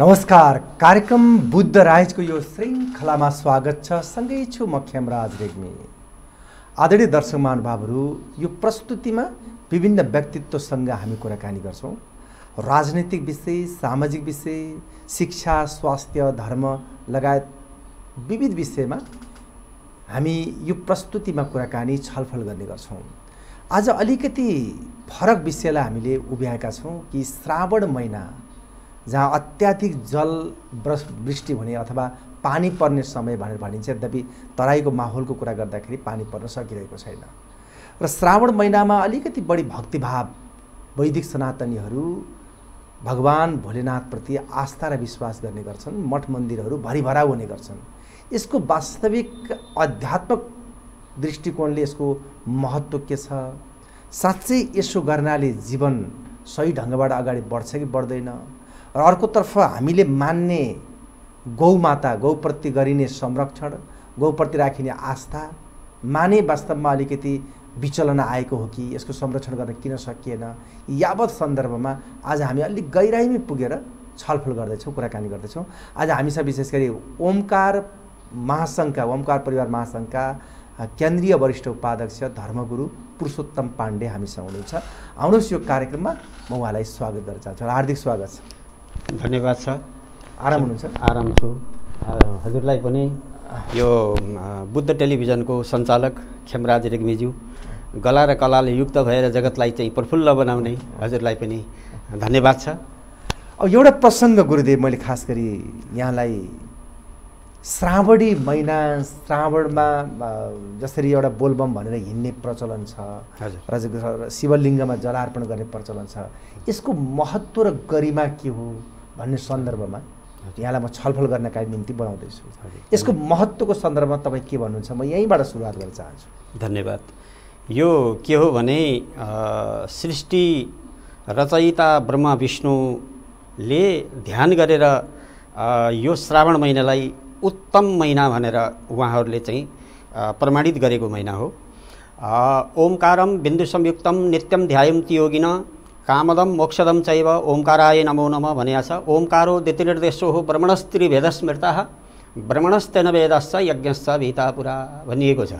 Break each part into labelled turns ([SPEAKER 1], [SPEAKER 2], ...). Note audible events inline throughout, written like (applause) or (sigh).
[SPEAKER 1] नमस्कार कार्यक्रम बुद्ध राइजको यो श्रृङ्खलामा स्वागत छ सँगै छु म खेमराज रेग्मी आदरणीय दर्शक महानुभावहरू यो प्रस्तुतिमा विभिन्न व्यक्तित्वसँग हामी कुराकानी गर्छौँ राजनैतिक विषय सामाजिक विषय शिक्षा स्वास्थ्य धर्म लगायत विविध विषयमा हामी यो प्रस्तुतिमा कुराकानी छलफल गर्ने गर्छौँ आज अलिकति फरक विषयलाई हामीले उभ्याएका छौँ कि श्रावण महिना जहाँ अत्याधिक जल वृष्टि हुने अथवा पानी पर्ने समय भनेर भनिन्छ यद्यपि तराईको माहौलको कुरा गर्दाखेरि पानी पर्न सकिरहेको छैन र श्रावण महिनामा अलिकति बढी भक्तिभाव वैदिक सनातनीहरू भगवान् भोलेनाथप्रति आस्था र विश्वास गर्ने गर्छन् मठ मन्दिरहरू भरिभराउ हुने गर्छन् यसको वास्तविक आध्यात्मक दृष्टिकोणले यसको महत्त्व के छ साँच्चै यसो गर्नाले जीवन सही ढङ्गबाट अगाडि बढ्छ कि बढ्दैन र अर्कोतर्फ हामीले मान्ने गौमाता गौप्रति गरिने संरक्षण गौप्रति राखिने आस्था माने वास्तवमा अलिकति विचलन आएको हो कि यसको संरक्षण गर्न किन सकिएन यावत सन्दर्भमा आज हामी अलिक गहिराइमै पुगेर छलफल गर्दैछौँ कुराकानी गर्दैछौँ आज हामीसँग विशेष गरी ओमकार महासङ्घका ओमकार परिवार महासङ्घका केन्द्रीय वरिष्ठ उपाध्यक्ष धर्मगुरु पुरुषोत्तम पाण्डे हामीसँग हुनुहुन्छ आउनुहोस् यो कार्यक्रममा म उहाँलाई स्वागत गर्न चाहन्छु हार्दिक स्वागत छ
[SPEAKER 2] धन्यवाद छ आराम हुनुहुन्छ आराम छु हजुरलाई पनि यो बुद्ध टेलिभिजनको सञ्चालक खेमराज रेग्मीज्यू गला र कलाले युक्त भएर जगतलाई चाहिँ प्रफुल्ल बनाउने हजुरलाई पनि धन्यवाद छ
[SPEAKER 1] अब एउटा प्रसङ्ग गुरुदेव मैले खास गरी यहाँलाई
[SPEAKER 2] श्रावणी महिना
[SPEAKER 1] श्रावणमा जसरी एउटा बोलबम भनेर हिँड्ने प्रचलन छ र शिवलिङ्गमा जलार्पण गर्ने प्रचलन छ यसको महत्त्व र गरिमा के हो भन्ने सन्दर्भमा यहाँलाई म छलफल गर्नका निम्ति बनाउँदैछु यसको महत्त्वको सन्दर्भमा तपाईँ के भन्नुहुन्छ म यहीँबाट सुरुवात गर्न चाहन्छु
[SPEAKER 2] धन्यवाद यो के हो भने सृष्टि रचयिता ब्रह्मा विष्णुले ध्यान गरेर यो श्रावण महिनालाई उत्तम महिना भनेर उहाँहरूले चाहिँ प्रमाणित गरेको महिना हो ओमकारम बिन्दु संयुक्तम नित्यम ध्यायम तियोगिन कामदम मोक्षदम चैव ओंकाराय नमो नम भनिया छ ओंकारो दितिनिर्देशो हो भ्रमणस्त्रिभेद स्मृत भ्रमणस्तेन यज्ञ यज्ञश्च पुरा भनिएको छ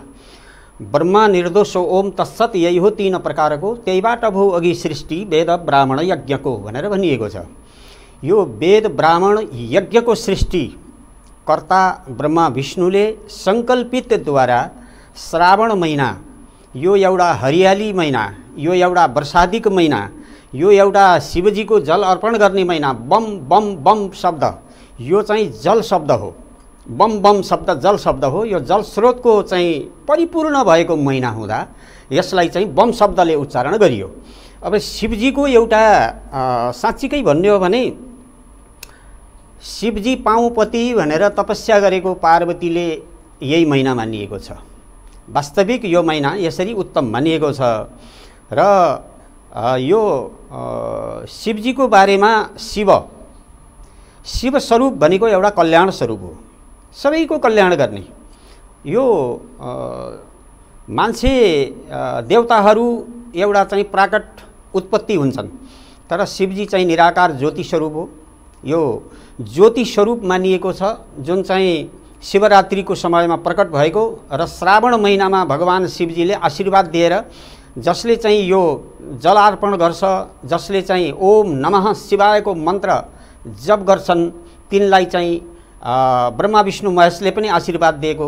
[SPEAKER 2] ब्रह्मा निर्दोष ओम तत्सत यही हो तीन प्रकार प्रकारको बाट भो अघि सृष्टि वेद ब्राह्मण यज्ञ भनेर भनिएको छ यो वेद ब्राह्मण को सृष्टि कर्ता ब्रह्मा विष्णुले द्वारा श्रावण महीना यो एउटा हरियाली महीना यो एउटा वर्षादिक महीना यो एउटा शिवजीको जल अर्पण गर्ने महिना बम बम बम शब्द यो चाहिँ जल शब्द हो बम बम शब्द जल शब्द हो यो जल स्रोतको चाहिँ परिपूर्ण भएको महिना हुँदा यसलाई चाहिँ बम शब्दले उच्चारण गरियो अब शिवजीको एउटा साँच्चीकै भन्ने हो भने शिवजी पाउपति भनेर तपस्या गरेको पार्वतीले यही महिना मानिएको छ वास्तविक यो महिना यसरी उत्तम मानिएको छ र यो शिवजीको बारेमा शिव शिव स्वरूप भनेको एउटा कल्याण स्वरूप हो सबैको कल्याण गर्ने यो मान्छे देवताहरू एउटा चाहिँ प्राकट उत्पत्ति हुन्छन् तर शिवजी चाहिँ निराकार ज्योति स्वरूप हो यो ज्योति स्वरूप मानिएको छ जुन चाहिँ शिवरात्रिको समयमा प्रकट भएको र श्रावण महिनामा भगवान् शिवजीले आशीर्वाद दिएर जसले चाहिँ यो जलार्पण गर्छ जसले चाहिँ ओम नमः शिवायको मन्त्र जप गर्छन् तिनलाई चाहिँ ब्रह्मा विष्णु महेशले पनि आशीर्वाद दिएको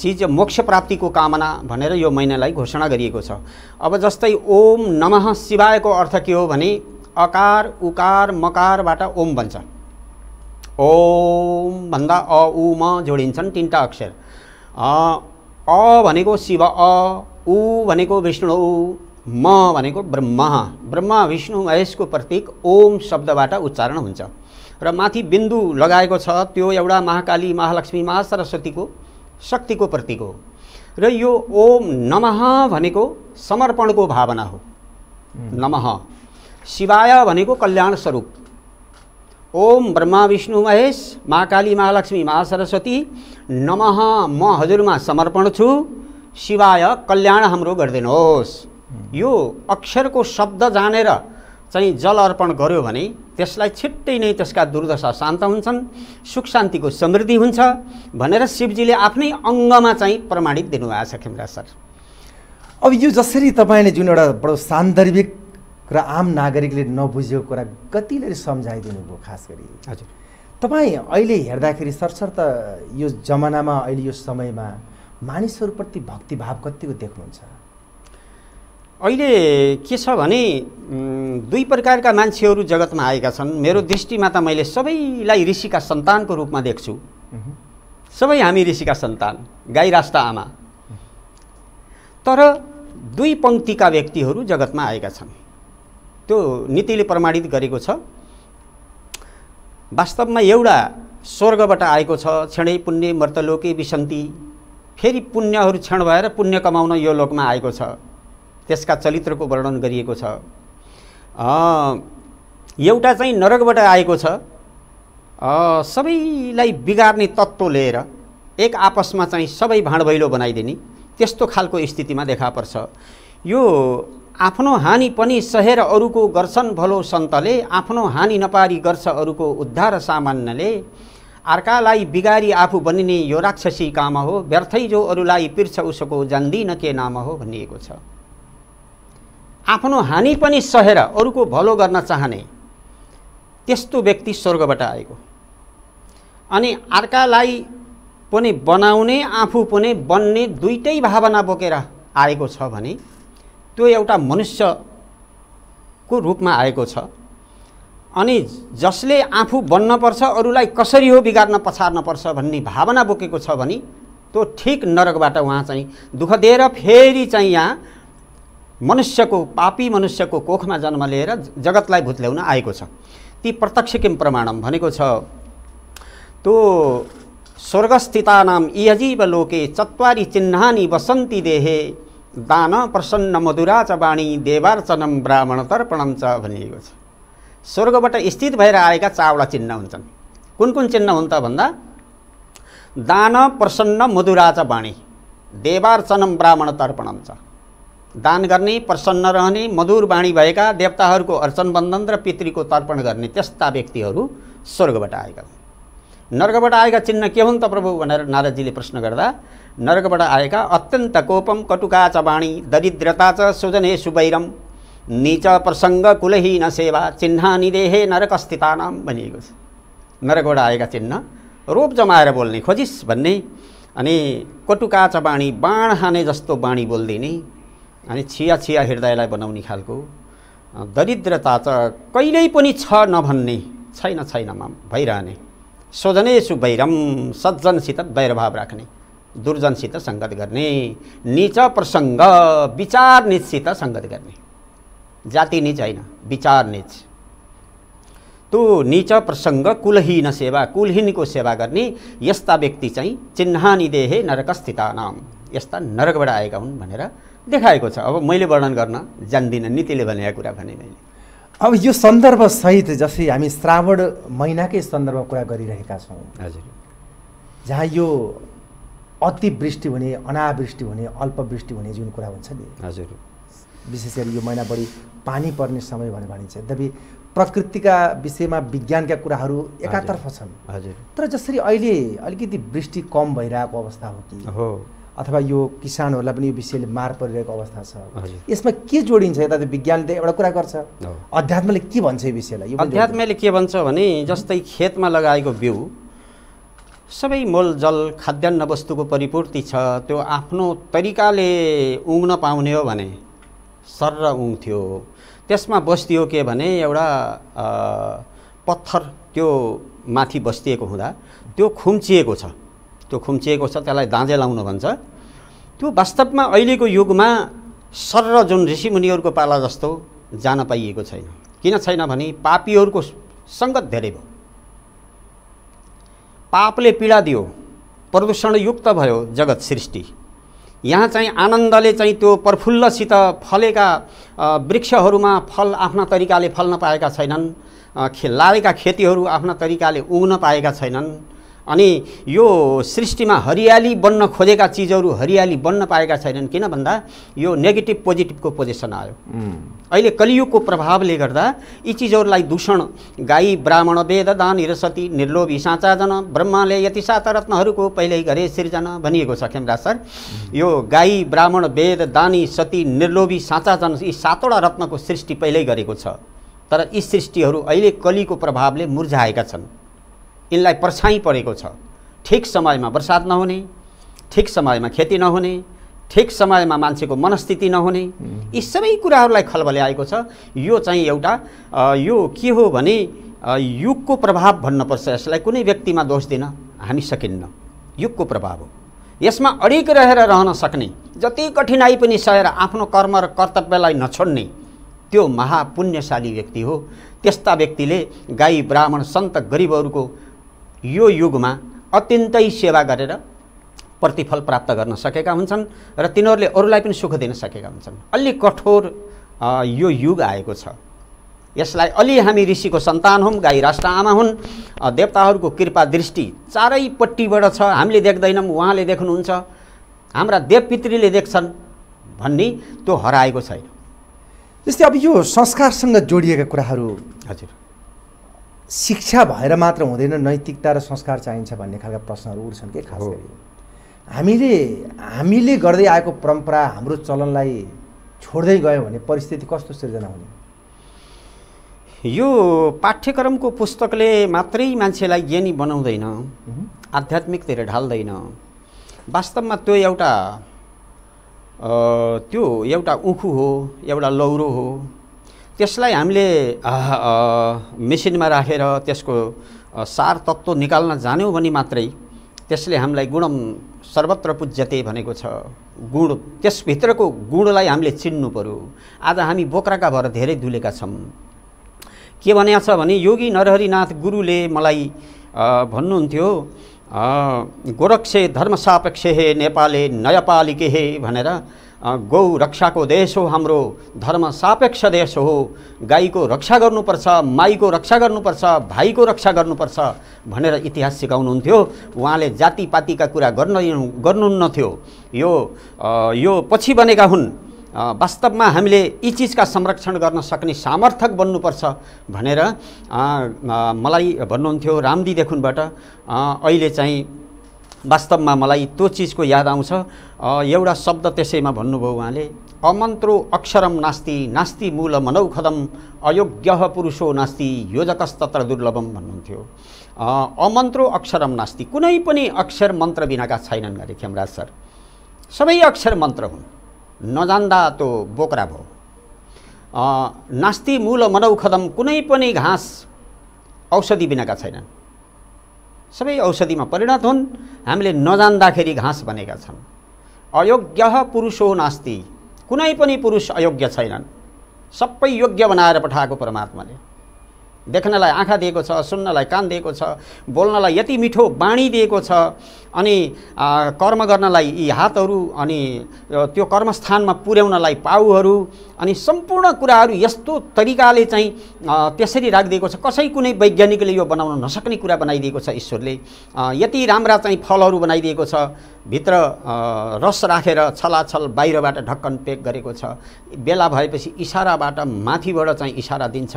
[SPEAKER 2] चिज मोक्ष प्राप्तिको कामना भनेर यो महिनालाई घोषणा गरिएको छ अब जस्तै ओम नमः शिवायको अर्थ के हो भने अकार उकार मकारबाट ओम बन्छ ओम भन्दा अ उ म जोडिन्छन् तिनवटा अक्षर अ भनेको शिव अ ऊने को विष्णु म को ब्रह्म ब्रह्म विष्णु को प्रतीक ओम शब्दबाट उच्चारण हो रहा बिंदु लगा एवटा महाकाली महालक्ष्मी एउटा महाकाली को महासरस्वतीको प्रतीक हो रो ओम ओम को समर्पण को भावना हो नम शिवाय कल्याण स्वरूप ओम ब्रह्मा विष्णु महेश महाकाली महालक्ष्मी महासरस्वती नमः म में समर्पण छु शिवाय कल्याण हाम्रो गरिदिनुहोस् यो अक्षरको शब्द जानेर चाहिँ जल अर्पण गर्यो भने त्यसलाई छिट्टै नै त्यसका दुर्दशा शान्त हुन्छन् सुख शान्तिको समृद्धि हुन्छ भनेर शिवजीले आफ्नै अङ्गमा चाहिँ प्रमाणित दिनुभएको छ खेमराज सर
[SPEAKER 1] अब यो जसरी तपाईँले जुन एउटा बडो सान्दर्भिक र आम नागरिकले नबुझेको कुरा
[SPEAKER 2] कतिले सम्झाइदिनु भयो खास गरी
[SPEAKER 1] हजुर तपाईँ अहिले हेर्दाखेरि त यो जमानामा अहिले यो समयमा मानिसहरूप्रति भक्तिभाव कतिको देख्नुहुन्छ
[SPEAKER 2] अहिले के छ भने दुई प्रकारका मान्छेहरू जगतमा आएका छन् मेरो दृष्टिमा त मैले सबैलाई ऋषिका सन्तानको रूपमा देख्छु सबै हामी ऋषिका सन्तान गाई रास्ता आमा तर दुई पङ्क्तिका व्यक्तिहरू जगतमा आएका छन् त्यो नीतिले प्रमाणित गरेको छ वास्तवमा एउटा स्वर्गबाट आएको छ क्षणै पुण्य मर्तलोके विसन्ती फेरि पुण्यहरू क्षण भएर पुण्य कमाउन यो लोकमा आएको छ त्यसका चरित्रको वर्णन गरिएको छ एउटा चाहिँ नरकबाट आएको छ सबैलाई बिगार्ने तत्त्व लिएर एक आपसमा चाहिँ सबै भाँडभैलो बनाइदिने त्यस्तो खालको स्थितिमा देखा पर्छ यो आफ्नो हानि पनि सहेर अरूको गर्छन् भलो सन्तले आफ्नो हानि नपारी गर्छ अरूको उद्धार सामान्यले अर्कालाई बिगारी आफू बनिने यो राक्षसी काम हो व्यर्थै जो अरूलाई पिर्छ उसको न के नाम हो भनिएको छ आफ्नो हानि पनि सहेर अरूको भलो गर्न चाहने त्यस्तो व्यक्ति स्वर्गबाट आएको अनि अर्कालाई पनि बनाउने आफू पनि बन्ने दुइटै भावना बोकेर आएको छ भने त्यो एउटा मनुष्यको रूपमा आएको छ अनि जसले आफू बन्नपर्छ अरूलाई कसरी हो बिगार्न पछार्नपर्छ भन्ने भावना बोकेको छ भने त्यो ठिक नरकबाट उहाँ चाहिँ दुःख दिएर फेरि चाहिँ यहाँ मनुष्यको पापी मनुष्यको कोखमा जन्म लिएर जगतलाई ल्याउन आएको छ ती प्रत्यक्ष किम प्रमाणम भनेको छ त्यो स्वर्गस्थितानाम अजीव लोके चत्वारी चिह्नानी बसन्ती देहे दान प्रसन्न मधुरा च वाणी देवार्चनम ब्राह्मण तर्पणम च भनिएको छ स्वर्गबाट स्थित भएर आएका चारवटा चिन्ह हुन्छन् कुन कुन चिन्ह हुन् त भन्दा दान प्रसन्न मधुराच वाणी देवार्चनम ब्राह्मण तर्पण हुन्छ दान गर्ने प्रसन्न रहने मधुर वाणी भएका देवताहरूको अर्चन बन्धन र पितृको तर्पण गर्ने त्यस्ता व्यक्तिहरू स्वर्गबाट आएका हुन् नर्गबाट आएका चिन्ह के हुन् त प्रभु भनेर नारदजीले प्रश्न गर्दा नर्कबाट आएका अत्यन्त कोपम कटुका च वाणी दरिद्रता च सुजने सुबैरम निच प्रसङ्ग कुलहीन सेवा चिह्नानि देहे नरक अस्थितानाम भनिएको छ नरकबाट आएका चिन्ह रोप जमाएर बोल्ने खोजिस् भन्ने अनि कटुकाच बाणी बाण हाने जस्तो बाणी बोलिदिने अनि छिया छिया हृदयलाई बनाउने खालको दरिद्रता त कहिल्यै पनि छ नभन्ने छैन छैनमा भइरहने सोजनेसु भैरम सज्जनसित भैरभाव राख्ने दुर्जनसित सङ्गत गर्ने निच प्रसङ्ग विचार निजसित सङ्गत गर्ने जाति निज होइन विचार निज त्यो निच प्रसङ्ग कुलहीन सेवा कुलहीनको सेवा गर्ने यस्ता व्यक्ति चाहिँ चिन्हानी देहे नरकस्थिता नाम यस्ता नरकबाट आएका हुन् भनेर देखाएको छ अब मैले वर्णन गर्न जान्दिनँ नीतिले भनेको कुरा भने मैले
[SPEAKER 1] अब यो सन्दर्भसहित जसरी हामी श्रावण महिनाकै सन्दर्भमा कुरा गरिरहेका छौँ हजुर जहाँ यो अतिवृष्टि हुने अनावृष्टि हुने अल्पवृष्टि हुने जुन कुरा हुन्छ नि हजुर विशेष गरी यो महिनाभरि पानी पर्ने समय भनेर भनिन्छ यद्यपि प्रकृतिका विषयमा विज्ञानका कुराहरू एकातर्फ छन् हजुर तर जसरी अहिले अलिकति वृष्टि कम भइरहेको अवस्था हो कि हो अथवा यो किसानहरूलाई पनि यो विषयले मार परिरहेको अवस्था छ यसमा के जोडिन्छ यता विज्ञानले त एउटा कुरा गर्छ अध्यात्मले के भन्छ यो विषयलाई अध्यात्मले
[SPEAKER 2] के भन्छ भने जस्तै खेतमा लगाएको बिउ सबै मल जल खाद्यान्न वस्तुको परिपूर्ति छ त्यो आफ्नो तरिकाले उग्न पाउने हो भने सर उङ थियो त्यसमा बस्ती हो के भने एउटा पत्थर त्यो माथि बस्तिएको हुँदा त्यो खुम्चिएको छ त्यो खुम्चिएको छ त्यसलाई दाँजे लाउनु भन्छ त्यो वास्तवमा अहिलेको युगमा सर र जुन ऋषिमुनिहरूको पाला जस्तो जान पाइएको छैन किन छैन भने पापीहरूको सङ्गत धेरै भयो पापले पीडा दियो प्रदूषणयुक्त भयो जगत सृष्टि यहाँ चाहिँ आनन्दले चाहिँ त्यो प्रफुल्लसित फलेका वृक्षहरूमा फल आफ्ना तरिकाले फल्न पाएका छैनन् लागेका खेतीहरू आफ्ना तरिकाले उग्न पाएका छैनन् अनि यो सृष्टिमा हरियाली बन्न खोजेका चिजहरू हरियाली बन्न पाएका छैनन् किन भन्दा यो नेगेटिभ पोजिटिभको पोजिसन आयो अहिले कलियुगको प्रभावले गर्दा यी चिजहरूलाई दूषण गाई ब्राह्मण वेद दान हिरसती निर्लोभ साँचाजन ब्रह्माले यति सात रत्नहरूको पहिल्यै गरे सिर्जना भनिएको छ खेमराज सर यो गाई ब्राह्मण वेद दानी सती निर्लोभी साँचाजन यी सातवटा रत्नको सृष्टि पहिल्यै गरेको छ तर यी सृष्टिहरू अहिले कलिको प्रभावले मुर्झाएका छन् यिनलाई पर्छाइ परेको छ ठिक समयमा बर्सात नहुने ठिक समयमा खेती नहुने ठिक समयमा मान्छेको मनस्थिति नहुने यी सबै कुराहरूलाई खलबले आएको छ यो चाहिँ एउटा यो के हो भने युगको प्रभाव भन्नुपर्छ यसलाई कुनै व्यक्तिमा दोष दिन हामी सकिन्न युगको प्रभाव हो यसमा अडिक रहेर रहन सक्ने जति कठिनाई पनि सहेर आफ्नो कर्म र कर्तव्यलाई नछोड्ने त्यो महापुण्यशाली व्यक्ति हो त्यस्ता व्यक्तिले गाई ब्राह्मण सन्त गरिबहरूको यो युगमा अत्यन्तै सेवा गरेर प्रतिफल प्राप्त गर्न सकेका हुन्छन् र तिनीहरूले अरूलाई पनि सुख दिन सकेका हुन्छन् अलि कठोर यो युग आएको छ यसलाई अलि हामी ऋषिको सन्तान हौँ गाई राष्ट्र आमा हुन् देवताहरूको कृपा दृष्टि चारैपट्टिबाट छ हामीले देख्दैनौँ उहाँले देख्नुहुन्छ हाम्रा देवपितृले देख्छन् भन्ने त्यो हराएको छैन
[SPEAKER 1] जस्तै अब यो संस्कारसँग जोडिएका कुराहरू हजुर शिक्षा भएर मात्र हुँदैन नैतिकता र संस्कार चाहिन्छ भन्ने खालका प्रश्नहरू उठ्छन् के खास गरी हामीले हामीले गर्दै आएको परम्परा हाम्रो चलनलाई छोड्दै गयो भने परिस्थिति कस्तो
[SPEAKER 2] सिर्जना हुने यो पाठ्यक्रमको पुस्तकले मात्रै मान्छेलाई ज्ञानी बनाउँदैन आध्यात्मिकतिर ढाल्दैन वास्तवमा त्यो एउटा त्यो एउटा उखु हो एउटा लौरो हो त्यसलाई हामीले मेसिनमा राखेर त्यसको सार तत्त्व निकाल्न जान्यौँ भने मात्रै त्यसले हामीलाई गुणम सर्वत्र पूज्यते भनेको छ गुण त्यसभित्रको गुणलाई हामीले चिन्नु पऱ्यो आज हामी बोक्राका भएर धेरै धुलेका छौँ के भनेको छ भने योगी नरहरिनाथ गुरुले मलाई भन्नुहुन्थ्यो गोरक्षे हे नेपाले नयपालिके हे भनेर गौ रक्षाको देश हो हाम्रो धर्म सापेक्ष देश हो गाईको रक्षा गर्नुपर्छ माईको रक्षा गर्नुपर्छ भाइको रक्षा गर्नुपर्छ भनेर इतिहास सिकाउनुहुन्थ्यो उहाँले जातिपातिका कुरा गर्न गर्नुहुन्नथ्यो यो यो पछि बनेका हुन् वास्तवमा हामीले यी चिजका संरक्षण गर्न सक्ने सामर्थक बन्नुपर्छ भनेर मलाई भन्नुहुन्थ्यो रामदीदेखुनबाट अहिले चाहिँ वास्तवमा मलाई त्यो चिजको याद आउँछ एउटा शब्द त्यसैमा भन्नुभयो उहाँले अमन्त्रो अक्षरम नास्ति नास्ति मूल मनौखदम अयोग्य पुरुषो नास्ति योजकस्तत्र दुर्लभम भन्नुहुन्थ्यो अमन्त्रो अक्षरम नास्ति कुनै पनि अक्षर मन्त्र बिनाका छैनन् अरे खेमराज सर सबै अक्षर मन्त्र हुन् नजान्दा तो बोक्रा भयो नास्ति मूल मनौखदम कुनै पनि घाँस औषधि बिनाका छैनन् सबै औषधिमा परिणत हुन् हामीले नजान्दाखेरि घाँस बनेका छन् अयोग्य पुरुषो नास्ति कुनै पनि पुरुष अयोग्य छैनन् सबै योग्य बनाएर पठाएको परमात्माले देख्नलाई आँखा दिएको छ सुन्नलाई कान दिएको छ बोल्नलाई यति मिठो बाणी दिएको छ अनि कर्म गर्नलाई यी हातहरू अनि त्यो कर्मस्थानमा पुर्याउनलाई पाउहरू अनि सम्पूर्ण कुराहरू यस्तो तरिकाले चाहिँ त्यसरी राखिदिएको छ कसै कुनै वैज्ञानिकले यो बनाउन नसक्ने कुरा बनाइदिएको छ ईश्वरले यति राम्रा चाहिँ फलहरू बनाइदिएको छ भित्र रस राखेर रा, छलाछल बाहिरबाट ढक्कन पेक गरेको छ बेला भएपछि इसाराबाट माथिबाट चाहिँ इसारा दिन्छ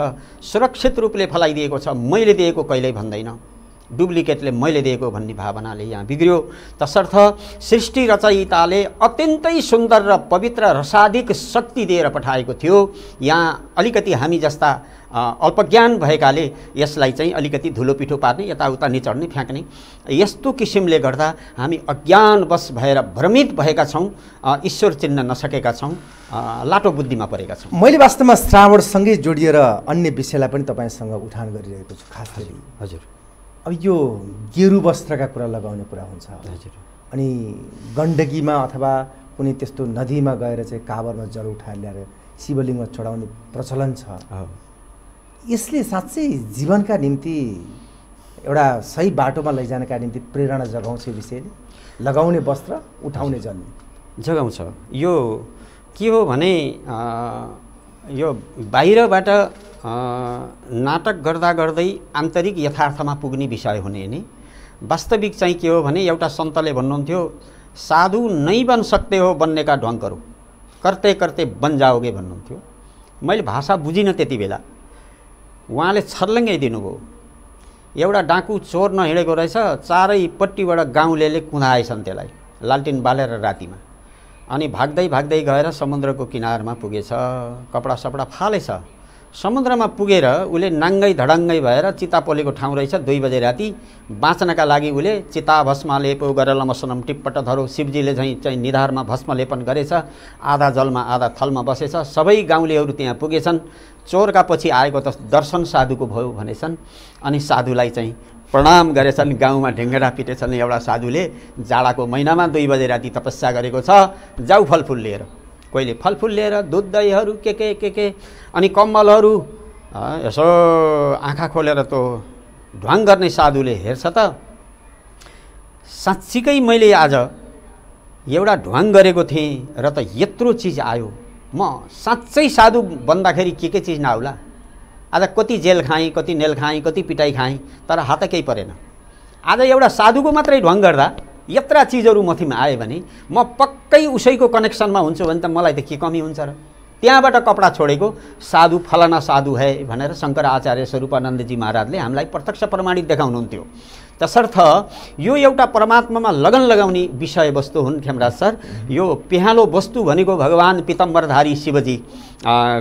[SPEAKER 2] सुरक्षित रूपले फलाइदिएको छ मैले दिएको कहिल्यै भन्दैन डुप्लिकेटले मैले दिएको भन्ने भावनाले यहाँ बिग्रियो तसर्थ सृष्टि रचयिताले अत्यन्तै सुन्दर र पवित्र रसाधिक शक्ति दिएर पठाएको थियो यहाँ अलिकति हामी जस्ता अल्पज्ञान भएकाले यसलाई चाहिँ अलिकति धुलो पिठो पार्ने यताउता निचड्ने फ्याँक्ने यस्तो किसिमले गर्दा हामी अज्ञानवश भएर भ्रमित भएका छौँ ईश्वर चिन्न नसकेका छौँ लाटो बुद्धिमा परेका छौँ
[SPEAKER 1] मैले वास्तवमा श्रावणसँगै जोडिएर अन्य विषयलाई पनि तपाईँसँग उठान गरिरहेको छु खास हजुर अब यो गेरु वस्त्रका कुरा लगाउने कुरा हुन्छ हजुर अनि गण्डकीमा अथवा कुनै त्यस्तो नदीमा गएर चाहिँ काबरमा जल उठाएर ल्याएर शिवलिङ्गमा चढाउने प्रचलन छ यसले साँच्चै जीवनका निम्ति एउटा सही बाटोमा लैजानका निम्ति प्रेरणा जगाउँछ विषयले लगाउने वस्त्र उठाउने
[SPEAKER 2] जन्म जगाउँछ यो के हो भने यो बाहिरबाट नाटक गर्दा गर्दै आन्तरिक यथार्थमा पुग्ने विषय हुने नि वास्तविक चाहिँ के हो भने एउटा सन्तले भन्नुहुन्थ्यो साधु नै बन सक्ते हो बन्नेका ढङ्गहरू कर्ते कर्ते बन जाओगे भन्नुहुन्थ्यो मैले भाषा बुझिनँ त्यति बेला उहाँले छर्लङ्गै दिनुभयो एउटा डाकु चोर्न नहिँडेको रहेछ चारैपट्टिबाट गाउँले कुँदाएछन् त्यसलाई लालटिन बालेर रातिमा अनि भाग्दै भाग्दै गएर समुद्रको किनारमा पुगेछ कपडा सपडा फालेछ समुद्रमा पुगेर उसले नाङ्गै धडङ्गै भएर चिता पोलेको ठाउँ रहेछ दुई बजे राति बाँच्नका लागि उसले चिता भस्म लेपो गरेर लमसनम टिप्पट धरो शिवजीले झैँ चाहिँ निधारमा भस्मलेपन गरेछ आधा जलमा आधा थलमा बसेछ सबै गाउँलेहरू त्यहाँ पुगेछन् चोरका पछि आएको त दर्शन साधुको भयो भनेछन् अनि साधुलाई चाहिँ प्रणाम गरेछन् गाउँमा ढेङ्गडा पिटेछन् एउटा साधुले जाडाको महिनामा दुई बजे राति तपस्या गरेको छ जाउ फलफुल लिएर कोहीले फलफुल लिएर दुध दहीहरू के के के के अनि कम्बलहरू यसो आँखा खोलेर त्यो ढ्वाङ गर्ने साधुले हेर्छ त साँच्चीकै मैले आज एउटा ढ्वाङ गरेको थिएँ र त यत्रो चिज आयो म साँच्चै साधु बन्दाखेरि के के चिज नआउला आज कति जेल खाएँ कति नेल खाएँ कति पिटाइ खाएँ तर हात केही परेन आज एउटा साधुको मात्रै ढ्वाङ गर्दा यत्र चिजहरू मथिमा आयो भने म पक्कै उसैको कनेक्सनमा हुन्छु भने त मलाई त के कमी हुन्छ र त्यहाँबाट कपडा छोडेको साधु फलाना साधु है भनेर शङ्कर आचार्य स्वरूपानन्दजी महाराजले हामीलाई प्रत्यक्ष प्रमाणित देखाउनुहुन्थ्यो तसर्थ यो एउटा परमात्मामा लगन लगाउने विषयवस्तु हुन् खेमराज सर यो पेहालो वस्तु भनेको भगवान् पितम्बरधारी शिवजी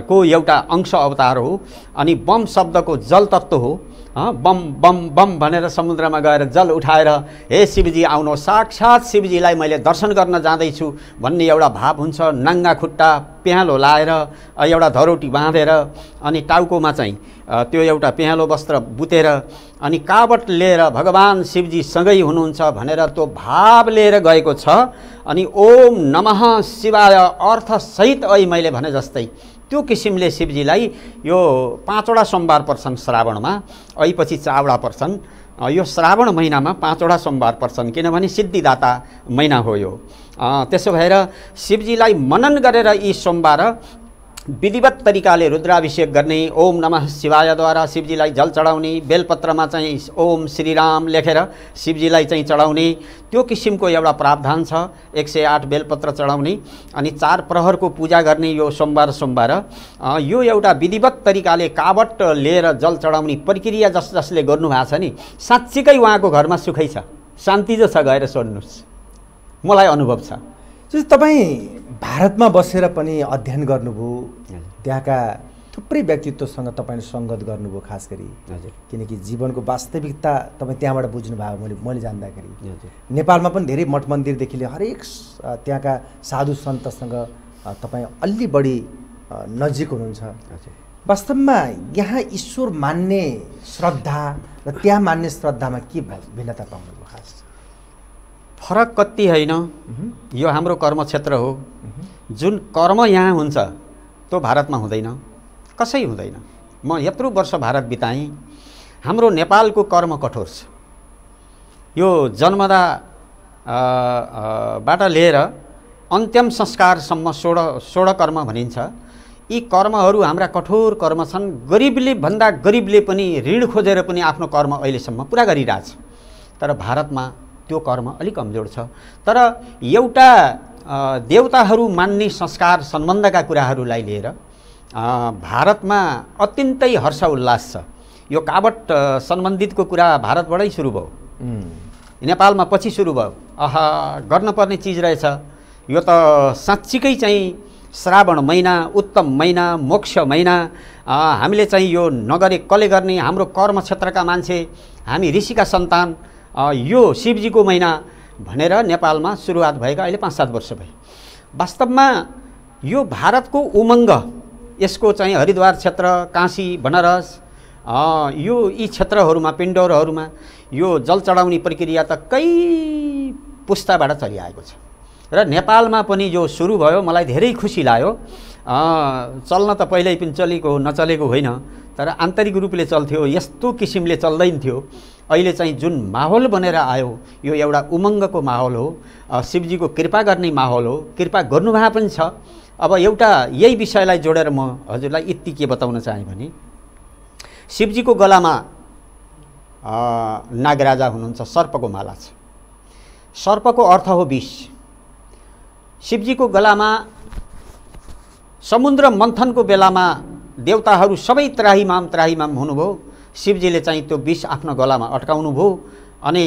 [SPEAKER 2] को एउटा अंश अवतार हो अनि बम शब्दको जल तत्त्व हो बम बम बम भनेर समुद्रमा गएर जल उठाएर हे शिवजी आउनु साक्षात् शिवजीलाई मैले दर्शन गर्न जाँदैछु भन्ने एउटा भाव हुन्छ नाङ्गा खुट्टा प्यालो लाएर एउटा धरोटी बाँधेर अनि टाउकोमा चाहिँ त्यो एउटा प्यालो वस्त्र बुतेर अनि कावट लिएर भगवान् शिवजीसँगै हुनुहुन्छ भनेर त्यो भाव लिएर गएको छ अनि ओम नमः शिवाय अर्थसहित ऐ मैले भने जस्तै त्यो किसिमले शिवजीलाई यो पाँचवटा सोमबार पर्छन् श्रावणमा अहिपछि चारवटा पर्छन् यो श्रावण महिनामा पाँचवटा सोमबार पर्छन् किनभने सिद्धिदाता महिना हो यो त्यसो भएर शिवजीलाई मनन गरेर यी सोमबार विधिवत तरिकाले रुद्राभिषेक गर्ने ओम नमः शिवायद्वारा शिवजीलाई जल चढाउने बेलपत्रमा चाहिँ ओम श्रीराम लेखेर शिवजीलाई चाहिँ चढाउने त्यो किसिमको एउटा प्रावधान छ एक सय आठ बेलपत्र चढाउने अनि चार प्रहरको पूजा गर्ने यो सोमबार सोमबार यो एउटा विधिवत तरिकाले कावट लिएर जल चढाउने प्रक्रिया जस जसले गर्नुभएको छ नि साँच्चीकै उहाँको घरमा सुखै छ शान्ति जो छ गएर सोध्नुहोस् मलाई अनुभव छ तपाईँ
[SPEAKER 1] भारतमा बसेर पनि अध्ययन गर्नुभयो त्यहाँका थुप्रै व्यक्तित्वसँग तपाईँले सङ्गत गर्नुभयो खास गरी हजुर किनकि जीवनको वास्तविकता तपाईँ त्यहाँबाट बुझ्नुभयो मैले मैले
[SPEAKER 2] जान्दाखेरि
[SPEAKER 1] नेपालमा पनि धेरै मठ मन्दिरदेखि लिएर हरेक त्यहाँका साधु सन्तसँग तपाईँ अलि बढी नजिक हुनुहुन्छ वास्तवमा यहाँ ईश्वर मान्ने श्रद्धा र त्यहाँ मान्ने
[SPEAKER 2] श्रद्धामा के भिन्नता पाउनुभयो खास फरक कति होइन यो हाम्रो कर्म क्षेत्र हो जुन कर्म यहाँ हुन्छ त्यो भारतमा हुँदैन कसै हुँदैन म यत्रो वर्ष भारत बिताएँ हाम्रो नेपालको कर्म कठोर छ यो जन्मदा बाट लिएर अन्त्यम संस्कारसम्म सोड सोड कर्म भनिन्छ यी कर्महरू हाम्रा कठोर कर्म छन् गरिबले भन्दा गरिबले पनि ऋण खोजेर पनि आफ्नो कर्म अहिलेसम्म पुरा गरिरहेछ तर भारतमा त्यो कर्म अलिक कमजोर छ तर एउटा देवताहरू मान्ने संस्कार सम्बन्धका कुराहरूलाई लिएर भारतमा अत्यन्तै हर्ष उल्लास छ यो कावट सम्बन्धितको कुरा भारतबाटै सुरु भयो नेपालमा पछि सुरु भयो अह गर्नपर्ने चिज रहेछ यो त साँच्चीकै चाहिँ श्रावण महिना उत्तम महिना मोक्ष महिना हामीले चाहिँ यो नगरे कसले गर्ने हाम्रो कर्म क्षेत्रका मान्छे हामी ऋषिका सन्तान यो शिवजीको महिना भनेर नेपालमा सुरुवात भएका अहिले पाँच सात वर्ष भयो वास्तवमा यो भारतको उमङ्ग यसको चाहिँ हरिद्वार क्षेत्र काशी बनारस यो यी क्षेत्रहरूमा पिण्डौरहरूमा यो जल चढाउने प्रक्रिया त कै पुस्ताबाट चलिआएको छ र नेपालमा पनि यो सुरु भयो मलाई धेरै खुसी लाग्यो चल्न त पहिल्यै पनि चलेको नचलेको होइन तर आन्तरिक रूपले चल्थ्यो यस्तो किसिमले चल्दैन थियो अहिले चाहिँ जुन माहौल बनेर आयो यो एउटा उमङ्गको माहौल हो शिवजीको कृपा गर्ने माहौल हो कृपा गर्नुभए पनि छ अब एउटा यही विषयलाई जोडेर म हजुरलाई यति के बताउन चाहेँ भने शिवजीको गलामा नागराजा हुनुहुन्छ सर्पको माला छ सर्पको अर्थ हो विष शिवजीको गलामा समुद्र मन्थनको बेलामा देवताहरू सबै त्राहीमाम त्राहीमाम हुनुभयो शिवजीले चाहिँ त्यो विष आफ्नो गलामा भयो अनि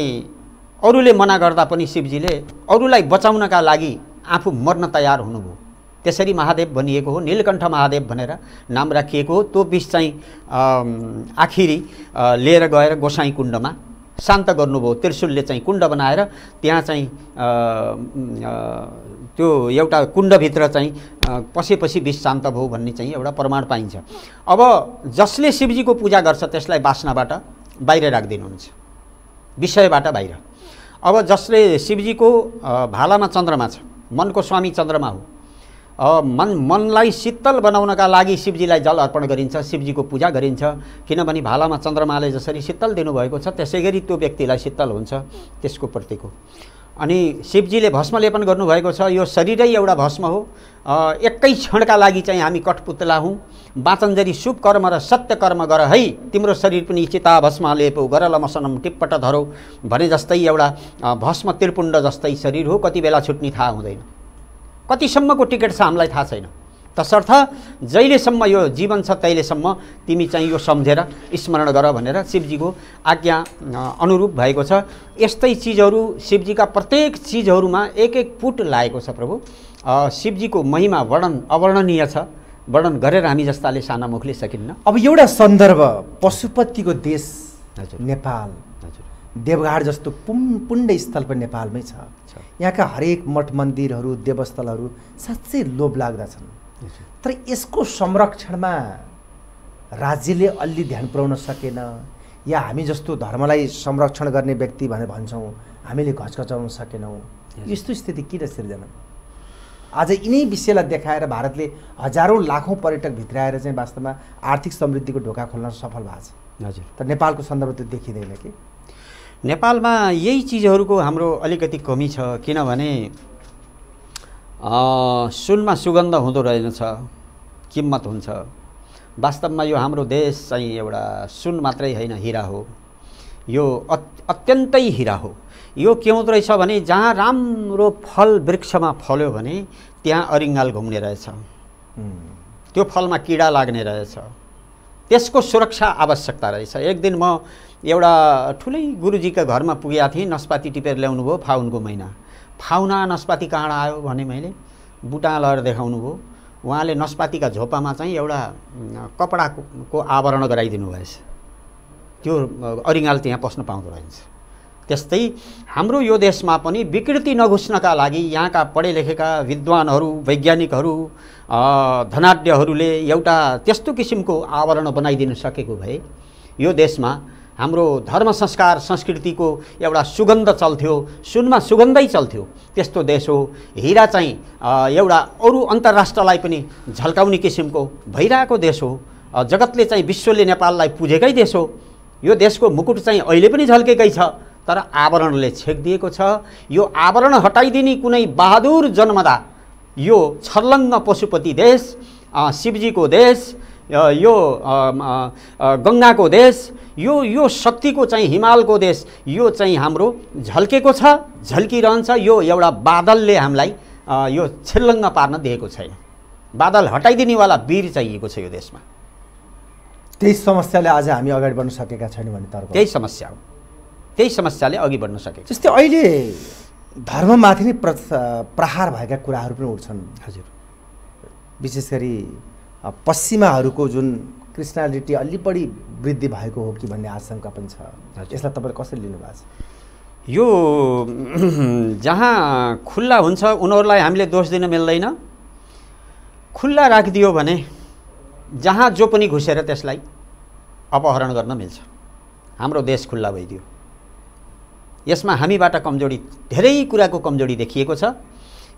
[SPEAKER 2] अरूले मना गर्दा पनि शिवजीले अरूलाई बचाउनका लागि आफू मर्न तयार हुनुभयो त्यसरी महादेव भनिएको हो नीलकण्ठ महादेव भनेर नाम राखिएको हो त्यो विष चाहिँ आखिरी लिएर गएर गोसाई कुण्डमा शान्त गर्नुभयो त्रिशुलले चाहिँ कुण्ड बनाएर त्यहाँ चाहिँ त्यो एउटा कुण्डभित्र चाहिँ पसेपछि विष शान्त भयो भन्ने चाहिँ एउटा प्रमाण पाइन्छ अब जसले शिवजीको पूजा गर्छ त्यसलाई बासनाबाट बाहिर राखिदिनुहुन्छ विषयबाट बाहिर अब जसले शिवजीको भालामा चन्द्रमा छ मनको स्वामी चन्द्रमा हो मन मनलाई शीतल बनाउनका लागि शिवजीलाई जल अर्पण गरिन्छ शिवजीको पूजा गरिन्छ किनभने भालामा चन्द्रमाले जसरी शीतल दिनुभएको छ त्यसै गरी त्यो व्यक्तिलाई शीतल हुन्छ त्यसको प्रतीक हो अनि शिवजीले भस्मलेपन गर्नुभएको छ यो शरीरै एउटा भस्म हो एकै क्षणका लागि चाहिँ हामी कठपुतला हौँ वाचनजरी शुभ कर्म र सत्य कर्म गर है तिम्रो शरीर पनि चिता भस्म लेपो गर लमसनम टिप्पट धरो भने जस्तै एउटा भस्म त्रिपुण्ड जस्तै शरीर हो कति बेला छुट्ने थाहा हुँदैन कतिसम्मको टिकट छ हामीलाई थाहा छैन तसर्थ जहिलेसम्म यो जीवन छ तहिलेसम्म तिमी चाहिँ यो सम्झेर स्मरण गर भनेर शिवजीको आज्ञा अनुरूप भएको छ यस्तै चिजहरू शिवजीका प्रत्येक चिजहरूमा एक एक पुट लागेको छ प्रभु शिवजीको महिमा वर्णन अवर्णनीय छ वर्णन गरेर हामी जस्ताले साना मुखले सकिन्न
[SPEAKER 1] अब एउटा सन्दर्भ पशुपतिको देश हजुर नेपाल हजुर देवघाट जस्तो पुण्ड स्थल पनि नेपालमै छ यहाँका हरेक मठ मन्दिरहरू देवस्थलहरू साँच्चै लोभ लाग्दछन् तर यसको संरक्षणमा राज्यले अलि ध्यान पुर्याउन सकेन या हामी जस्तो धर्मलाई संरक्षण गर्ने व्यक्ति भनेर भन्छौँ हामीले घचघचाउन सकेनौँ यस्तो स्थिति किन सिर्जना आज यिनै विषयलाई देखाएर भारतले हजारौँ लाखौँ पर्यटक भित्राएर चाहिँ वास्तवमा आर्थिक समृद्धिको ढोका खोल्न सफल भएको छ हजुर तर नेपालको सन्दर्भ त देखिँदैन कि
[SPEAKER 2] नेपालमा यही चिजहरूको हाम्रो अलिकति कमी छ किनभने सुनमा सुगन्ध हुँदो रहेनछ किम्मत हुन्छ वास्तवमा यो हाम्रो देश चाहिँ एउटा सुन मात्रै होइन हिरा हो यो अत्यन्तै हिरा हो यो के हुँदो रहेछ भने जहाँ राम्रो फल वृक्षमा फल्यो भने त्यहाँ अरिङ्गाल घुम्ने रहेछ त्यो फलमा किडा लाग्ने रहेछ त्यसको सुरक्षा आवश्यकता रहेछ एक दिन म एउटा ठुलै गुरुजीका घरमा पुगेका थिएँ नस्पाती टिपेर ल्याउनु भयो फाउनको महिना फाउना नस्पाती कहाँ आयो भने मैले बुटा लगेर देखाउनु भयो उहाँले नस्पातीका झोपामा चाहिँ एउटा कपडाको आवरण गराइदिनु भएछ त्यो अरिङ्गाल त्यहाँ पस्न पाउँदो रहेछ त्यस्तै हाम्रो यो देशमा पनि विकृति नघुस्नका लागि यहाँका पढे लेखेका विद्वानहरू वैज्ञानिकहरू धनाड्यहरूले एउटा त्यस्तो किसिमको आवरण बनाइदिनु सकेको भए यो देशमा हाम्रो धर्म संस्कार संस्कृतिको एउटा सुगन्ध चल्थ्यो सुनमा सुगन्धै चल्थ्यो त्यस्तो देश हो हिरा चाहिँ एउटा अरू अन्तर्राष्ट्रलाई पनि झल्काउने किसिमको भइरहेको देश हो जगतले चाहिँ विश्वले नेपाललाई पुजेकै देश हो यो देशको मुकुट चाहिँ अहिले पनि झल्केकै छ तर आवरणले छेकिदिएको छ यो आवरण हटाइदिने कुनै बहादुर जन्मदा यो छर्लङ्ग पशुपति देश शिवजीको देश यो गङ्गाको देश यो यो शक्तिको चाहिँ हिमालको देश यो चाहिँ हाम्रो झल्केको छ झल्किरहन्छ यो एउटा बादलले हामीलाई यो छिल्लङ्ग पार्न दिएको छैन बादल हटाइदिनेवाला वीर चाहिएको छ यो देशमा
[SPEAKER 1] त्यही समस्याले आज हामी अगाडि बढ्न सकेका छैनौँ भने तर त्यही
[SPEAKER 2] समस्या हो त्यही समस्याले अघि बढ्न सके जस्तै
[SPEAKER 1] अहिले धर्ममाथि नै प्रहार भएका कुराहरू पनि उठ्छन् हजुर विशेष गरी पश्चिमाहरूको जुन क्रिस्नालिटी अलि बढी वृद्धि भएको हो कि भन्ने आशंका पनि छ यसलाई तपाईँले कसरी लिनुभएको छ
[SPEAKER 2] यो (clears throat) जहाँ खुल्ला हुन्छ उनीहरूलाई हामीले दोष दिन मिल्दैन खुल्ला राखिदियो भने जहाँ जो पनि घुसेर त्यसलाई अपहरण गर्न मिल्छ हाम्रो देश खुल्ला भइदियो यसमा हामीबाट कमजोरी धेरै कुराको कमजोरी देखिएको छ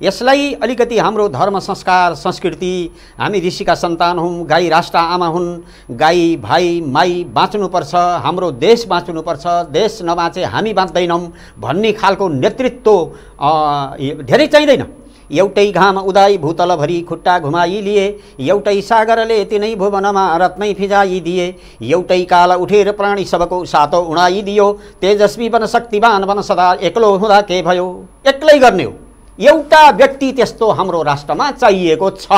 [SPEAKER 2] यसलाई अलिकति हाम्रो धर्म संस्कार संस्कृति हामी ऋषिका सन्तान हौँ गाई राष्ट्र आमा हुन् गाई भाइ माई बाँच्नुपर्छ हाम्रो देश बाँच्नुपर्छ देश नबाँचे हामी बाँच्दैनौँ भन्ने खालको नेतृत्व धेरै चाहिँदैन एउटै घाम उदाई भूतलभरि खुट्टा घुमाइलिए एउटै सागरले तिनै भुवनमा रत्नै फिजाइदिए एउटै काल उठेर प्राणी सबको सातो उडाइदियो तेजस्वी वन शक्तिवान वन सदा एक्लो हुँदा के भयो एक्लै गर्ने हो एउटा व्यक्ति त्यस्तो हाम्रो राष्ट्रमा चाहिएको छ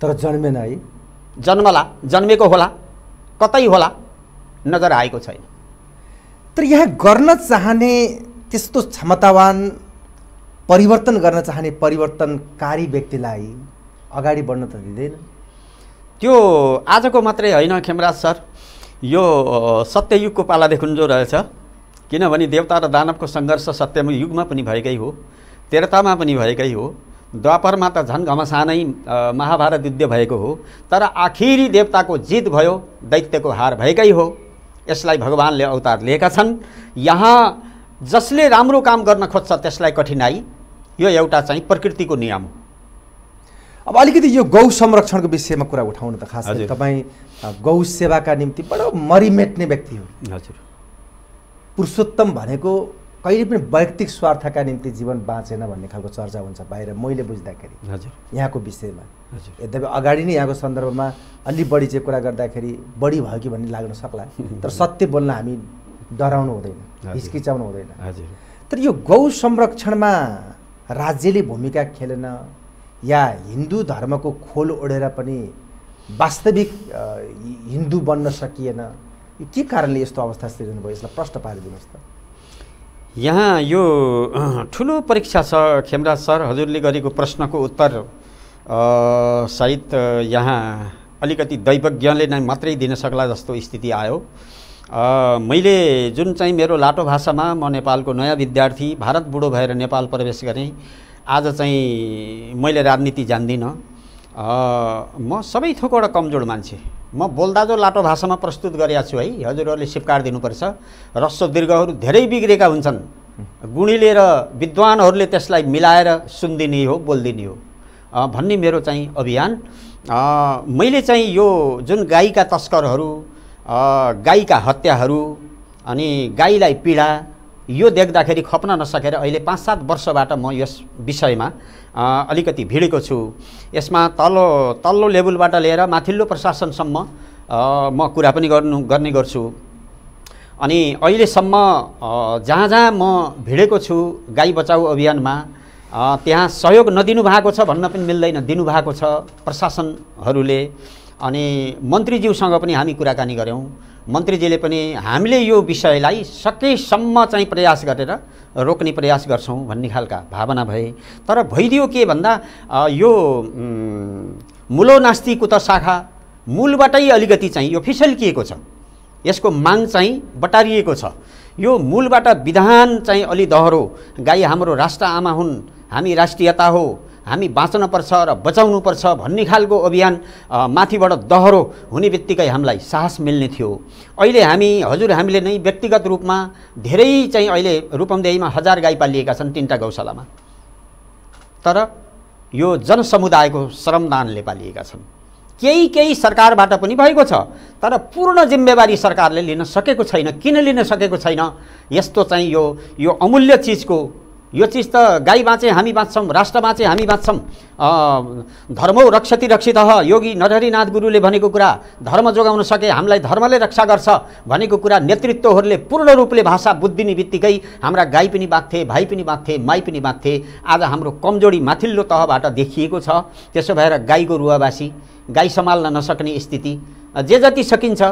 [SPEAKER 2] तर जन्मेन है जन्मला जन्मेको होला कतै होला नजर आएको छैन
[SPEAKER 1] तर यहाँ गर्न चाहने त्यस्तो क्षमतावान परिवर्तन गर्न चाहने परिवर्तनकारी व्यक्तिलाई अगाडि बढ्न त दिँदैन
[SPEAKER 2] त्यो आजको मात्रै होइन खेमराज सर यो सत्ययुगको पालादेखि जो रहेछ किनभने देवता र दानवको सङ्घर्ष युगमा पनि भएकै हो तेर्तामा पनि भएकै हो द्वापरमा त झन् घमसानै महाभारत युद्ध भएको हो तर आखिरी देवताको जित भयो दैत्यको हार भएकै हो यसलाई भगवान्ले अवतार लिएका छन् यहाँ जसले राम्रो काम गर्न खोज्छ त्यसलाई कठिनाई यो एउटा चाहिँ प्रकृतिको नियम हो
[SPEAKER 1] अब अलिकति यो गौ संरक्षणको विषयमा कुरा उठाउनु त खास तपाईँ गौ सेवाका निम्ति बडो मरिमेट्ने व्यक्ति हो हजुर पुरुषोत्तम भनेको कहिले पनि वैयक्तिक स्वार्थका निम्ति जीवन बाँचेन भन्ने खालको चर्चा हुन्छ बाहिर मैले बुझ्दाखेरि हजुर यहाँको विषयमा यद्यपि अगाडि नै यहाँको सन्दर्भमा अलि बढी चाहिँ कुरा गर्दाखेरि बढी भयो कि भन्ने लाग्न सक्ला तर (laughs) सत्य बोल्न हामी डराउनु हुँदैन हिचकिचाउनु
[SPEAKER 2] हुँदैन
[SPEAKER 1] तर यो गौ संरक्षणमा राज्यले भूमिका खेलेन या हिन्दू धर्मको खोल ओढेर पनि वास्तविक हिन्दू बन्न सकिएन यो के कारणले यस्तो अवस्था सृजनु भयो यसलाई प्रश्न पारिदिनुहोस् त
[SPEAKER 2] यहाँ यो ठुलो परीक्षा सर खेमराज सर हजुरले गरेको प्रश्नको उत्तर सायद यहाँ अलिकति दैवज्ञले नै मात्रै दिन सक्ला जस्तो स्थिति आयो मैले जुन चाहिँ मेरो लाटो भाषामा म नेपालको नयाँ विद्यार्थी भारत बुढो भएर नेपाल प्रवेश गरेँ आज चाहिँ मैले राजनीति जान्दिनँ म सबै थोकबाट कमजोर मान्छे म बोल्दा जो लाटो भाषामा प्रस्तुत गरेका छु है हजुरहरूले सिपकार दिनुपर्छ रस्व दीर्घहरू धेरै बिग्रेका हुन्छन् गुणीले र विद्वानहरूले त्यसलाई मिलाएर सुनिदिने हो बोलिदिने हो भन्ने मेरो चाहिँ अभियान मैले चाहिँ यो जुन गाईका तस्करहरू गाईका हत्याहरू अनि गाईलाई पीडा यो देख्दाखेरि खप्न नसकेर अहिले पाँच सात वर्षबाट म यस विषयमा अलिकति भिडेको छु यसमा तल्लो तल्लो लेभलबाट लिएर माथिल्लो प्रशासनसम्म म कुरा पनि गर्नु गर्ने गर्छु अनि अहिलेसम्म जहाँ जहाँ म भिडेको छु गाई बचाउ अभियानमा त्यहाँ सहयोग नदिनु भएको छ भन्न पनि मिल्दैन दिनुभएको छ प्रशासनहरूले अनि मन्त्रीज्यूसँग पनि हामी कुराकानी गऱ्यौँ मन्त्रीजीले पनि हामीले यो विषयलाई सकेसम्म चाहिँ प्रयास गरेर रोक्ने प्रयास गर्छौँ भन्ने खालका भावना भए तर भइदियो के भन्दा यो मूलो नास्तिको त शाखा मूलबाटै अलिकति चाहिँ यो फिसल्किएको छ यसको माग चाहिँ बटारिएको छ यो मूलबाट विधान चाहिँ अलि दहरो गाई हाम्रो राष्ट्र आमा हुन् हामी राष्ट्रियता हो हामी बाँच्नपर्छ र बचाउनुपर्छ भन्ने खालको अभियान माथिबाट दहरो हुने बित्तिकै हामीलाई साहस मिल्ने थियो अहिले हामी हजुर हामीले नै व्यक्तिगत रूपमा धेरै चाहिँ अहिले रूपन्देहीमा हजार गाई पालिएका छन् तिनवटा गौशालामा तर यो जनसमुदायको श्रमदानले पालिएका छन् केही केही सरकारबाट पनि भएको छ तर पूर्ण जिम्मेवारी सरकारले लिन सकेको छैन किन लिन सकेको छैन यस्तो चाहिँ यो यो अमूल्य चिजको यो चिज त गाई बाँचे हामी बाँच्छौँ राष्ट्र बाँचे हामी बाँच्छौँ धर्मौ रक्षति रक्षित योगी नरहरिनाथ गुरुले भनेको कुरा धर्म जोगाउन सके हामीलाई धर्मले रक्षा गर्छ भनेको कुरा नेतृत्वहरूले पूर्ण रूपले भाषा बुद्धिने बित्तिकै हाम्रा गाई पनि बाँध्थे भाइ पनि बाँध्थे माई पनि बाँध्थे आज हाम्रो कमजोरी माथिल्लो तहबाट देखिएको छ त्यसो भएर गाईको रुवावासी गाई सम्हाल्न नसक्ने स्थिति जे जति सकिन्छ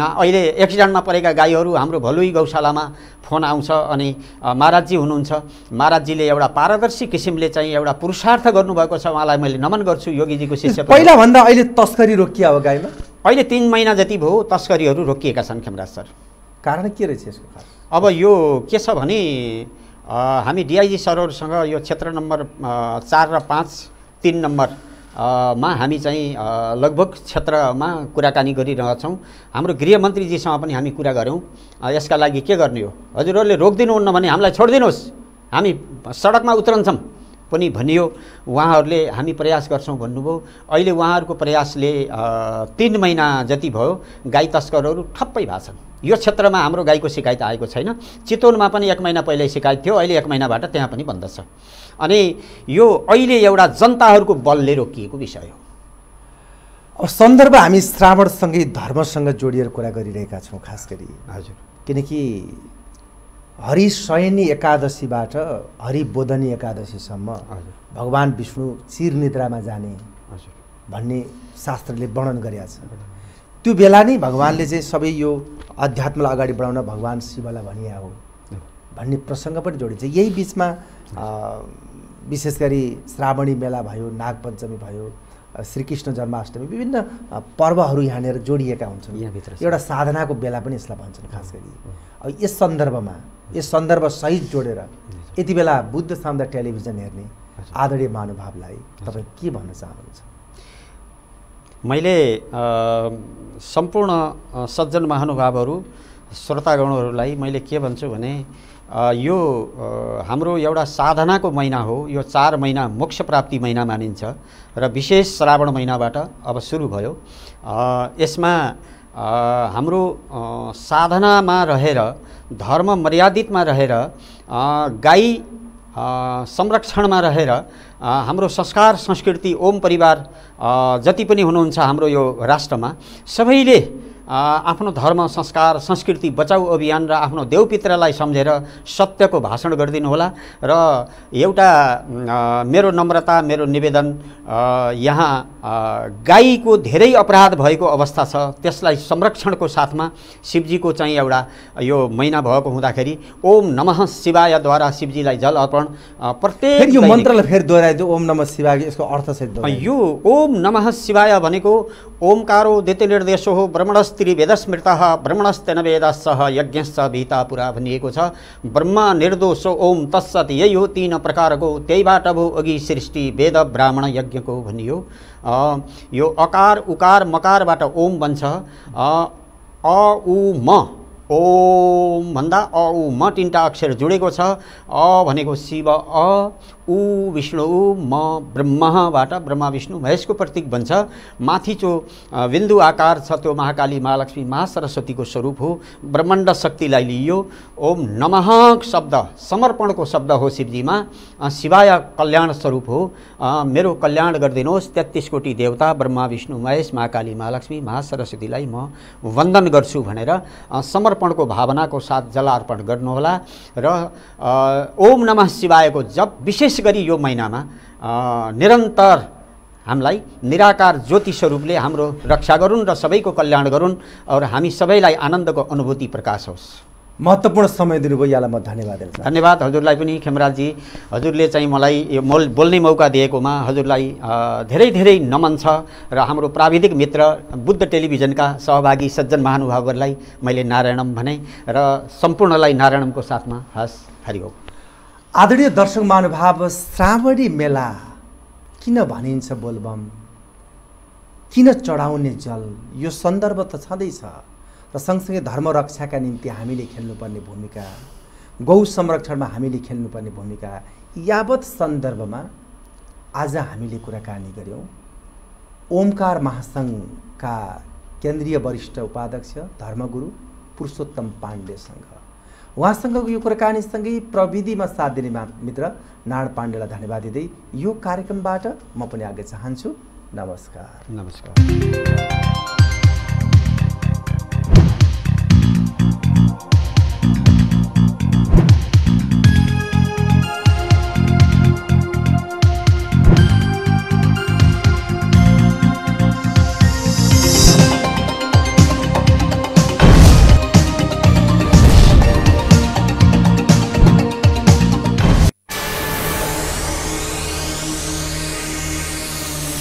[SPEAKER 2] अहिले एक्सिडेन्टमा परेका गाईहरू हाम्रो भलुई गौशालामा फोन आउँछ अनि महाराजजी हुनुहुन्छ महाराजजीले एउटा पारदर्शी किसिमले चाहिँ एउटा पुरुषार्थ गर्नुभएको छ उहाँलाई मैले नमन गर्छु योगीजीको शिष्य पहिलाभन्दा
[SPEAKER 1] अहिले तस्करी रोकिया हो गाईमा
[SPEAKER 2] अहिले तिन महिना जति भयो तस्करीहरू रोकिएका छन् खेमराज सर कारण के रहेछ यसको अब यो के छ भने हामी डिआइजी सरहरूसँग यो क्षेत्र नम्बर चार र पाँच तिन नम्बर मा हामी चाहिँ लगभग क्षेत्रमा कुराकानी गरिरहेछौँ हाम्रो गृहमन्त्रीजीसँग पनि हामी कुरा गऱ्यौँ यसका लागि के गर्ने हो हजुरहरूले रोकिदिनुहुन्न भने हामीलाई छोडिदिनुहोस् हामी सडकमा उत्रन्छौँ पनि भनियो उहाँहरूले हामी प्रयास गर्छौँ भन्नुभयो अहिले उहाँहरूको प्रयासले तिन महिना जति भयो गाई तस्करहरू ठप्पै भएको छन् यो क्षेत्रमा हाम्रो गाईको सिकायत आएको छैन चितवनमा पनि एक महिना पहिल्यै सिकायत थियो अहिले एक महिनाबाट त्यहाँ पनि बन्द छ अनि यो अहिले एउटा जनताहरूको बलले रोकिएको विषय
[SPEAKER 1] हो अब सन्दर्भ हामी श्रावणसँगै धर्मसँग जोडिएर कुरा गरिरहेका छौँ खास गरी हजुर किनकि हरि हरिशयनी एकादशीबाट हरिबोधनी एकादशीसम्म भगवान् विष्णु चिरनिद्रामा जाने भन्ने शास्त्रले वर्णन गरेका छ त्यो बेला नै भगवान्ले चाहिँ सबै यो अध्यात्मलाई अगाडि बढाउन भगवान् शिवलाई भनिया हो भन्ने प्रसङ्ग पनि जोडिन्छ यही बिचमा विशेष गरी श्रावणी मेला भयो नागपञ्चमी भयो श्रीकृष्ण जन्माष्टमी विभिन्न पर्वहरू यहाँनिर जोडिएका हुन्छन् यहाँभित्र एउटा साधनाको बेला पनि यसलाई भन्छन् खास गरी अब यस सन्दर्भमा यस सन्दर्भ सहित जोडेर यति बेला बुद्ध साम्दा टेलिभिजन हेर्ने आदरणीय महानुभावलाई तपाईँ के भन्न चाहनुहुन्छ
[SPEAKER 2] मैले सम्पूर्ण सज्जन महानुभावहरू श्रोतागणहरूलाई मैले के भन्छु भने यो हाम्रो एउटा साधनाको महिना हो यो चार महिना मोक्ष प्राप्ति महिना मानिन्छ र विशेष श्रावण महिनाबाट अब सुरु भयो यसमा हाम्रो साधनामा रहेर धर्म मर्यादितमा रहेर गाई संरक्षणमा रहेर हाम्रो संस्कार संस्कृति ओम परिवार जति पनि हुनुहुन्छ हाम्रो यो राष्ट्रमा सबैले आफ्नो धर्म संस्कार संस्कृति बचाउ अभियान र आफ्नो देवपित्रलाई सम्झेर सत्यको भाषण होला र एउटा मेरो नम्रता मेरो निवेदन यहाँ गाईको धेरै अपराध भएको अवस्था छ त्यसलाई संरक्षणको साथमा शिवजीको चाहिँ एउटा यो महिना भएको हुँदाखेरि ओम नमः शिवायद्वारा शिवजीलाई जल अर्पण प्रत्येक यो मन्त्रलाई फेरि दोहोऱ्याइदियो ओम नमः शिवाय यसको अर्थ चाहिँ यो ओम नमः शिवाय भनेको ओंकारो दितिनिर्देशो ब्रह्मणस्त्री वेदस्मृत ब्रह्मणस्तेन वेदस्सह यज्ञस्स भीता पुरा भनिएको छ ब्रह्म निर्दोष ओम तत्सत यही हो तिन प्रकारको त्यहीबाट भो अघि सृष्टि वेद ब्राह्मण यज्ञको भनियो यो अकार उकार मकारबाट ओम बन्छ अ उ म ओम भन्दा अ उ म तिनवटा अक्षर जोडेको छ अ भनेको शिव अ ऊ विष्णु म ब्रह्मबाट ब्रह्मा विष्णु महेशको प्रतीक भन्छ माथि जो बिन्दु आकार छ त्यो महाकाली महालक्ष्मी महासरस्वतीको स्वरूप हो ब्रह्माण्ड शक्तिलाई लिइयो ओम नमः शब्द समर्पणको शब्द हो शिवजीमा शिवाय कल्याण स्वरूप हो मेरो कल्याण गरिदिनुहोस् तेत्तिस कोटी देवता ब्रह्मा विष्णु महेश महाकाली महालक्ष्मी महासरस्वतीलाई म वन्दन गर्छु भनेर समर्पणको भावनाको साथ जलार्पण गर्नुहोला र ओम नमः शिवायको जप विशेष विशेष गरी यो महिनामा निरन्तर हामीलाई निराकार ज्योति स्वरूपले हाम्रो रक्षा गरून् र सबैको कल्याण गरून् र हामी सबैलाई आनन्दको अनुभूति प्रकाश होस्
[SPEAKER 1] महत्त्वपूर्ण समय
[SPEAKER 2] दिनुभयो यहाँलाई म धन्यवाद धन्यवाद हजुरलाई पनि खेमराजजी हजुरले चाहिँ मलाई यो मोल बोल्ने मौका दिएकोमा हजुरलाई धेरै धेरै नमन छ र हाम्रो प्राविधिक मित्र बुद्ध टेलिभिजनका सहभागी सज्जन महानुभावहरूलाई मैले नारायणम भने र सम्पूर्णलाई नारायणमको साथमा हस् हरिओम
[SPEAKER 1] आदरणीय दर्शक महानुभाव श्रावणी मेला किन भनिन्छ बोलबम किन चढाउने जल यो सन्दर्भ त छँदैछ र सँगसँगै धर्म रक्षाका निम्ति हामीले खेल्नुपर्ने भूमिका गौ संरक्षणमा हामीले खेल्नुपर्ने भूमिका यावत सन्दर्भमा आज हामीले कुराकानी गऱ्यौँ ओमकार महासङ्घका केन्द्रीय वरिष्ठ उपाध्यक्ष धर्मगुरु पुरुषोत्तम पाण्डेसँग उहाँसँगको यो कुराकानीसँगै प्रविधिमा साथ दिनेमा मित्र नारायण पाण्डेलाई धन्यवाद दिँदै यो कार्यक्रमबाट म पनि आज चाहन्छु नमस्कार
[SPEAKER 2] नमस्कार